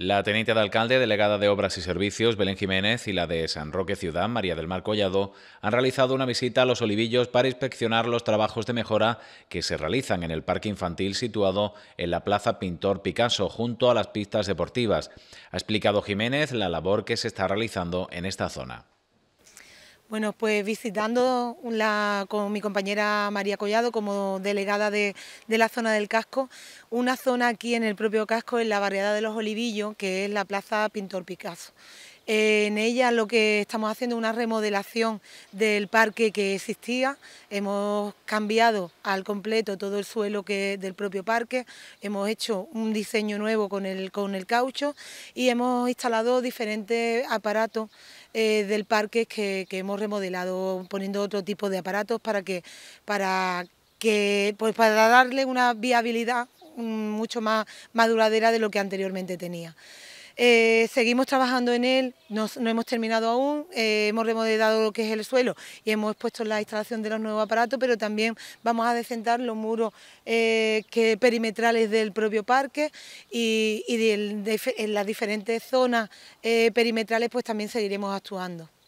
La teniente de alcalde, delegada de Obras y Servicios, Belén Jiménez, y la de San Roque Ciudad, María del Mar Collado, han realizado una visita a los olivillos para inspeccionar los trabajos de mejora que se realizan en el parque infantil situado en la Plaza Pintor Picasso, junto a las pistas deportivas. Ha explicado Jiménez la labor que se está realizando en esta zona. Bueno, pues visitando con mi compañera María Collado como delegada de, de, la zona del casco, una zona aquí en el propio casco, en la barriada de los Olivillos, que es la Plaza Pintor Picasso. En ella lo que estamos haciendo es una remodelación del parque que existía. Hemos cambiado al completo todo el suelo que del propio parque. Hemos hecho un diseño nuevo con el, con el caucho y hemos instalado diferentes aparatos eh, del parque que, hemos remodelado poniendo otro tipo de aparatos para que para pues para darle una viabilidad mm, mucho más, más duradera de lo que anteriormente tenía. Eh, seguimos trabajando en él, no, hemos terminado aún, eh, hemos remodelado lo que es el suelo y hemos puesto la instalación de los nuevos aparatos, pero también vamos a descentar los muros eh, perimetrales del propio parque y, en las diferentes zonas perimetrales pues también seguiremos actuando.